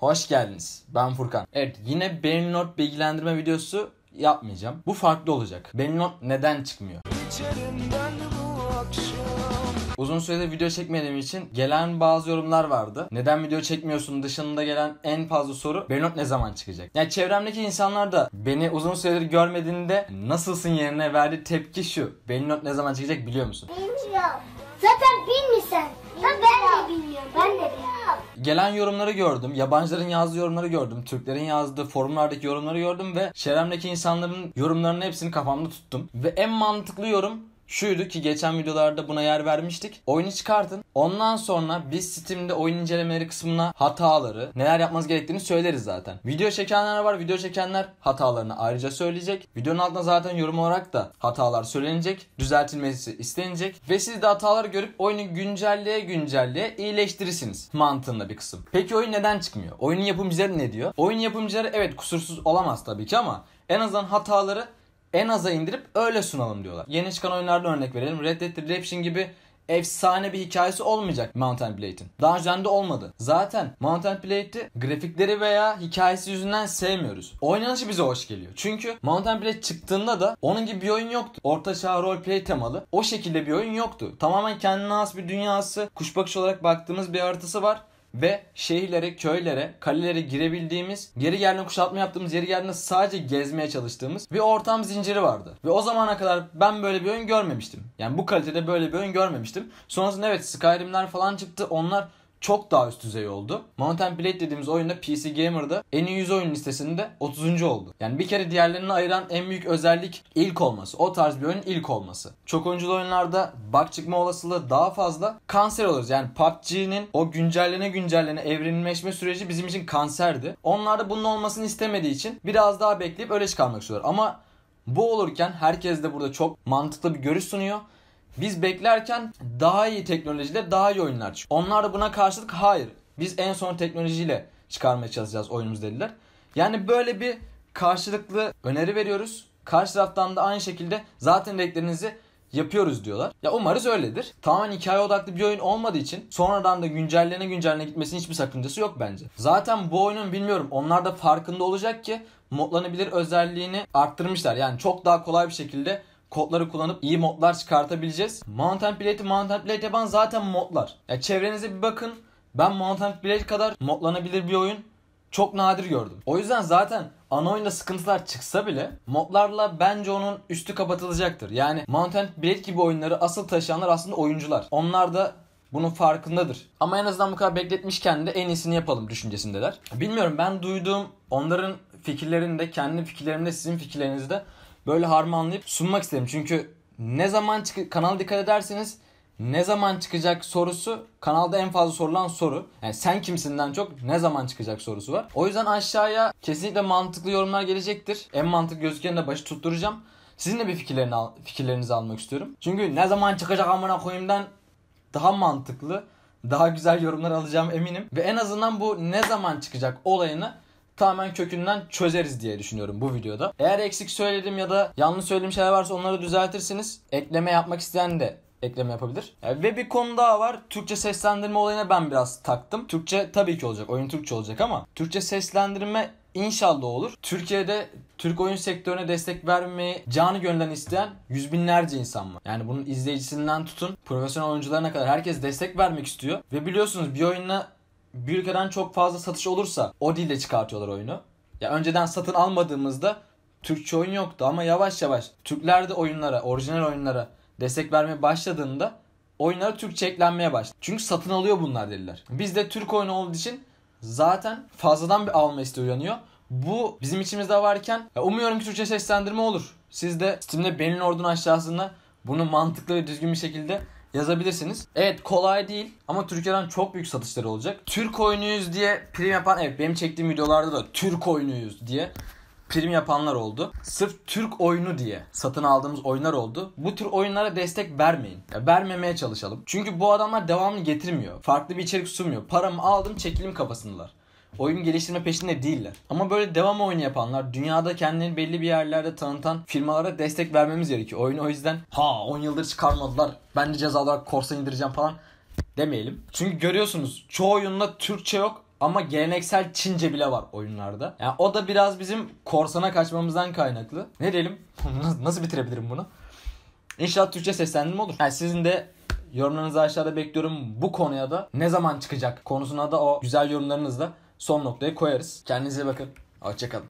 Hoş geldiniz. Ben Furkan. Evet yine Not bilgilendirme videosu yapmayacağım. Bu farklı olacak. Not neden çıkmıyor? Uzun süredir video çekmediğim için gelen bazı yorumlar vardı. Neden video çekmiyorsun dışında gelen en fazla soru Not ne zaman çıkacak? Yani çevremdeki insanlar da beni uzun süredir görmediğinde nasılsın yerine verdiği tepki şu. Not ne zaman çıkacak biliyor musun? Bilmiyorum. Zaten bilmiyorsun. Ben de bilmiyorum. Ben de bilmiyorum gelen yorumları gördüm. Yabancıların yazdığı yorumları gördüm. Türklerin yazdığı forumlardaki yorumları gördüm ve çevremdeki insanların yorumlarının hepsini kafamda tuttum. Ve en mantıklı yorum şuydu ki geçen videolarda buna yer vermiştik. Oyunu çıkartın. Ondan sonra biz Steam'de oyun incelemeleri kısmına hataları, neler yapmanız gerektiğini söyleriz zaten. Video çekenler var. Video çekenler hatalarını ayrıca söyleyecek. Videonun altına zaten yorum olarak da hatalar söylenecek. Düzeltilmesi istenecek. Ve siz de hataları görüp oyunu güncelleye güncelleye iyileştirirsiniz. Mantığında bir kısım. Peki oyun neden çıkmıyor? Oyunun yapımcıları ne diyor? Oyun yapımcıları evet kusursuz olamaz tabii ki ama en azından hataları en aza indirip öyle sunalım diyorlar. Yeni çıkan oyunlarda örnek verelim. Red Dead Redemption gibi efsane bir hikayesi olmayacak Mountain Blade'in. Daha önce de olmadı. Zaten Mountain Blade'i grafikleri veya hikayesi yüzünden sevmiyoruz. Oynanışı bize hoş geliyor. Çünkü Mountain Blade çıktığında da onun gibi bir oyun yoktu. Orta çağ roleplay temalı. O şekilde bir oyun yoktu. Tamamen kendine has bir dünyası, kuş bakış olarak baktığımız bir haritası var ve şehirlere, köylere, kalelere girebildiğimiz, geri geldiğinde kuşatma yaptığımız, yeri geldiğinde sadece gezmeye çalıştığımız bir ortam zinciri vardı. Ve o zamana kadar ben böyle bir oyun görmemiştim. Yani bu kalitede böyle bir oyun görmemiştim. Sonrasında evet Skyrim'ler falan çıktı. Onlar çok daha üst düzey oldu. Mount and Blade dediğimiz oyunda PC Gamer'da en iyi 100 oyun listesinde 30. oldu. Yani bir kere diğerlerini ayıran en büyük özellik ilk olması. O tarz bir oyunun ilk olması. Çok oyunculu oyunlarda bug çıkma olasılığı daha fazla kanser oluruz. Yani PUBG'nin o güncellene güncellene evrimleşme süreci bizim için kanserdi. Onlar da bunun olmasını istemediği için biraz daha bekleyip öyle çıkarmak istiyorlar. Ama bu olurken herkes de burada çok mantıklı bir görüş sunuyor biz beklerken daha iyi teknolojiyle daha iyi oyunlar çıkıyor. Onlar da buna karşılık hayır biz en son teknolojiyle çıkarmaya çalışacağız oyunumuz dediler. Yani böyle bir karşılıklı öneri veriyoruz. Karşı taraftan da aynı şekilde zaten dediklerinizi yapıyoruz diyorlar. Ya umarız öyledir. Tamamen hikaye odaklı bir oyun olmadığı için sonradan da güncellene güncellene gitmesinin hiçbir sakıncası yok bence. Zaten bu oyunun bilmiyorum onlar da farkında olacak ki modlanabilir özelliğini arttırmışlar. Yani çok daha kolay bir şekilde kodları kullanıp iyi modlar çıkartabileceğiz. Mountain Blade'i Mountain Blade yapan zaten modlar. Yani çevrenize bir bakın. Ben Mountain Blade kadar modlanabilir bir oyun çok nadir gördüm. O yüzden zaten ana oyunda sıkıntılar çıksa bile modlarla bence onun üstü kapatılacaktır. Yani Mountain Blade gibi oyunları asıl taşıyanlar aslında oyuncular. Onlar da bunun farkındadır. Ama en azından bu kadar bekletmişken de en iyisini yapalım düşüncesindeler. Bilmiyorum ben duyduğum onların fikirlerinde, kendi fikirlerimde, sizin fikirlerinizde böyle harmanlayıp sunmak istedim. Çünkü ne zaman çık Kanal dikkat ederseniz ne zaman çıkacak sorusu kanalda en fazla sorulan soru. Yani sen kimsinden çok ne zaman çıkacak sorusu var. O yüzden aşağıya kesinlikle mantıklı yorumlar gelecektir. En mantıklı gözüken de başı tutturacağım. Sizin de bir fikirlerini al fikirlerinizi almak istiyorum. Çünkü ne zaman çıkacak amına koyayımdan daha mantıklı, daha güzel yorumlar alacağım eminim. Ve en azından bu ne zaman çıkacak olayını tamamen kökünden çözeriz diye düşünüyorum bu videoda. Eğer eksik söyledim ya da yanlış söylediğim şeyler varsa onları düzeltirsiniz. Ekleme yapmak isteyen de ekleme yapabilir. E, ve bir konu daha var. Türkçe seslendirme olayına ben biraz taktım. Türkçe tabii ki olacak. Oyun Türkçe olacak ama Türkçe seslendirme inşallah olur. Türkiye'de Türk oyun sektörüne destek vermeyi canı gönülden isteyen yüz binlerce insan var. Yani bunun izleyicisinden tutun profesyonel oyuncularına kadar herkes destek vermek istiyor. Ve biliyorsunuz bir oyuna bir ülkeden çok fazla satış olursa o dille çıkartıyorlar oyunu. Ya önceden satın almadığımızda Türkçe oyun yoktu ama yavaş yavaş Türkler de oyunlara, orijinal oyunlara destek vermeye başladığında oyunlara Türkçe eklenmeye başladı. Çünkü satın alıyor bunlar dediler. Biz de Türk oyunu olduğu için zaten fazladan bir alma isteği uyanıyor. Bu bizim içimizde varken umuyorum ki Türkçe seslendirme olur. Siz de Steam'de Benil Ordu'nun aşağısında bunu mantıklı ve düzgün bir şekilde yazabilirsiniz. Evet kolay değil ama Türkiye'den çok büyük satışlar olacak. Türk oyunuyuz diye prim yapan evet benim çektiğim videolarda da Türk oyunuyuz diye prim yapanlar oldu. Sırf Türk oyunu diye satın aldığımız oyunlar oldu. Bu tür oyunlara destek vermeyin. Ya vermemeye çalışalım. Çünkü bu adamlar devamlı getirmiyor. Farklı bir içerik sunmuyor. Paramı aldım çekilim kafasındalar oyun geliştirme peşinde değiller. Ama böyle devam oyunu yapanlar dünyada kendini belli bir yerlerde tanıtan firmalara destek vermemiz gerekiyor. Oyunu o yüzden ha 10 yıldır çıkarmadılar ben de ceza olarak korsa indireceğim falan demeyelim. Çünkü görüyorsunuz çoğu oyunda Türkçe yok ama geleneksel Çince bile var oyunlarda. Yani o da biraz bizim korsana kaçmamızdan kaynaklı. Ne diyelim? Nasıl bitirebilirim bunu? İnşallah Türkçe seslendim olur. Yani sizin de yorumlarınızı aşağıda bekliyorum. Bu konuya da ne zaman çıkacak konusuna da o güzel yorumlarınızla son noktaya koyarız. Kendinize bakın. Hoşçakalın.